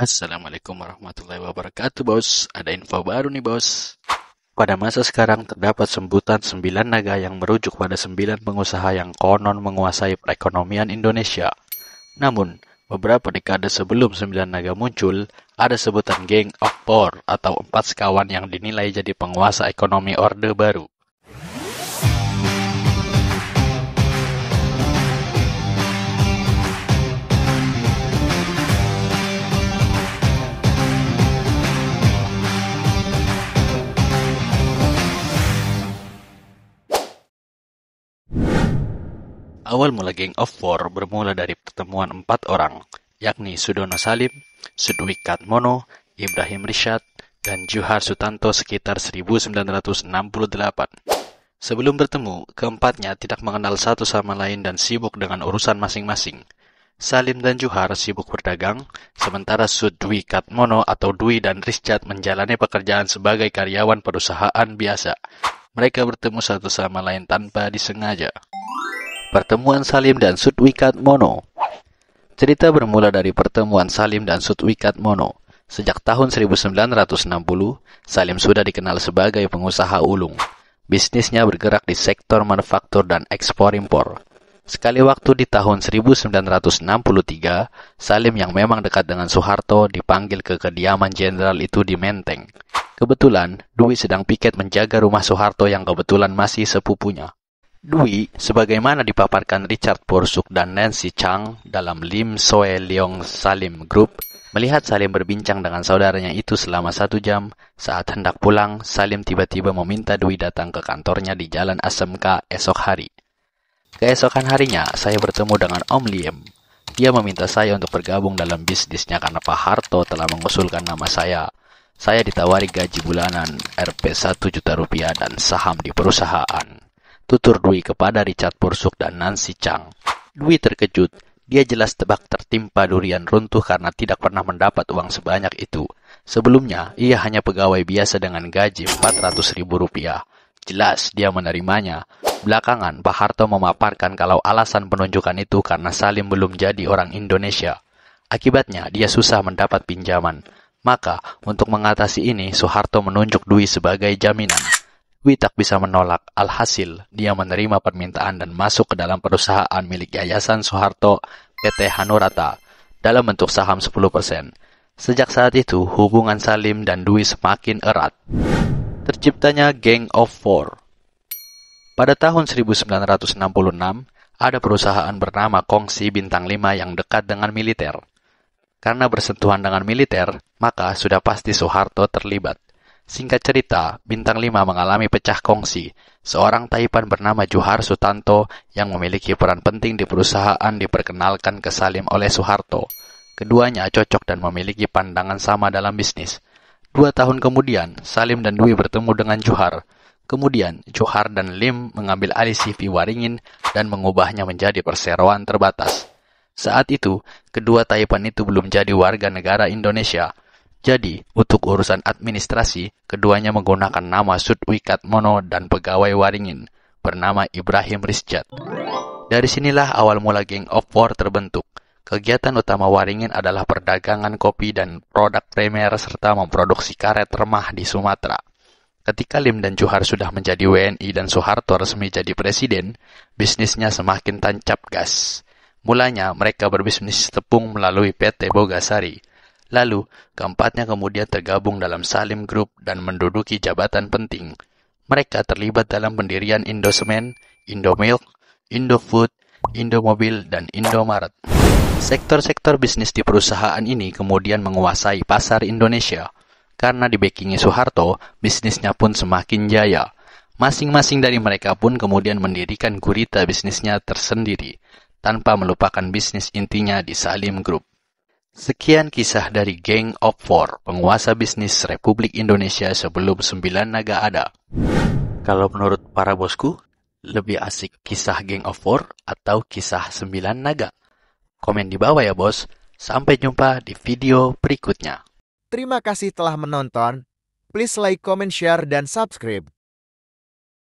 Assalamualaikum warahmatullahi wabarakatuh, bos. Ada info baru nih, bos. Pada masa sekarang terdapat sembutan 9 naga yang merujuk pada sembilan pengusaha yang konon menguasai perekonomian Indonesia. Namun, beberapa dekade sebelum sembilan naga muncul, ada sebutan geng of four atau empat sekawan yang dinilai jadi penguasa ekonomi Orde Baru. Awal mula Gang of War bermula dari pertemuan empat orang, yakni Sudono Salim, Sudwi Katmono, Ibrahim Rishad, dan Juhar Sutanto sekitar 1968. Sebelum bertemu, keempatnya tidak mengenal satu sama lain dan sibuk dengan urusan masing-masing. Salim dan Juhar sibuk berdagang, sementara Sudwi Katmono atau Dwi dan Rizjat menjalani pekerjaan sebagai karyawan perusahaan biasa. Mereka bertemu satu sama lain tanpa disengaja. Pertemuan Salim dan Sudwikat Mono Cerita bermula dari pertemuan Salim dan Sudwikat Mono. Sejak tahun 1960, Salim sudah dikenal sebagai pengusaha ulung. Bisnisnya bergerak di sektor manufaktur dan ekspor-impor. Sekali waktu di tahun 1963, Salim yang memang dekat dengan Soeharto dipanggil ke kediaman jenderal itu di Menteng. Kebetulan, Dwi sedang piket menjaga rumah Soeharto yang kebetulan masih sepupunya. Dwi, sebagaimana dipaparkan Richard Porsuk dan Nancy Chang dalam Lim Soe Leong Salim Group, melihat Salim berbincang dengan saudaranya itu selama satu jam. Saat hendak pulang, Salim tiba-tiba meminta Dwi datang ke kantornya di Jalan SMK esok hari. Keesokan harinya, saya bertemu dengan Om Lim. Dia meminta saya untuk bergabung dalam bisnisnya karena Pak Harto telah mengusulkan nama saya. Saya ditawari gaji bulanan Rp 1 juta rupiah dan saham di perusahaan tutur Dwi kepada Richard Porsuk dan Nancy Chang. Dwi terkejut, dia jelas tebak tertimpa durian runtuh karena tidak pernah mendapat uang sebanyak itu. Sebelumnya, ia hanya pegawai biasa dengan gaji 400 ribu rupiah. Jelas, dia menerimanya. Belakangan, Pak Harto memaparkan kalau alasan penunjukan itu karena Salim belum jadi orang Indonesia. Akibatnya, dia susah mendapat pinjaman. Maka, untuk mengatasi ini, Soeharto menunjuk Dwi sebagai jaminan. Witak bisa menolak. Alhasil, dia menerima permintaan dan masuk ke dalam perusahaan milik Yayasan Soeharto PT Hanurata dalam bentuk saham 10%. Sejak saat itu, hubungan Salim dan Dwi semakin erat. Terciptanya Gang of Four. Pada tahun 1966, ada perusahaan bernama Kongsi Bintang 5 yang dekat dengan militer. Karena bersentuhan dengan militer, maka sudah pasti Soeharto terlibat. Singkat cerita, Bintang 5 mengalami pecah kongsi. Seorang Taipan bernama Juhar Sutanto yang memiliki peran penting di perusahaan diperkenalkan ke Salim oleh Soeharto. Keduanya cocok dan memiliki pandangan sama dalam bisnis. Dua tahun kemudian, Salim dan Dwi bertemu dengan Juhar. Kemudian, Juhar dan Lim mengambil alih CV Waringin dan mengubahnya menjadi perseroan terbatas. Saat itu, kedua Taipan itu belum jadi warga negara Indonesia – jadi, untuk urusan administrasi, keduanya menggunakan nama Sudwikat Mono dan pegawai Waringin bernama Ibrahim Rizjat. Dari sinilah awal mula Gang of War terbentuk. Kegiatan utama Waringin adalah perdagangan kopi dan produk primer serta memproduksi karet remah di Sumatera. Ketika Lim dan Juhar sudah menjadi WNI dan Soeharto resmi jadi presiden, bisnisnya semakin tancap gas. Mulanya mereka berbisnis tepung melalui PT Bogasari, Lalu, keempatnya kemudian tergabung dalam Salim Group dan menduduki jabatan penting. Mereka terlibat dalam pendirian Indosemen, Indomilk, Indofood, Indomobil, dan Indomaret. Sektor-sektor bisnis di perusahaan ini kemudian menguasai pasar Indonesia. Karena di dibekingi Soeharto, bisnisnya pun semakin jaya. Masing-masing dari mereka pun kemudian mendirikan gurita bisnisnya tersendiri, tanpa melupakan bisnis intinya di Salim Group. Sekian kisah dari Gang of Four, penguasa bisnis Republik Indonesia sebelum Sembilan Naga ada. Kalau menurut para bosku, lebih asik kisah Gang of Four atau kisah Sembilan Naga? Komen di bawah ya bos. Sampai jumpa di video berikutnya. Terima kasih telah menonton. Please like, comment, share, dan subscribe.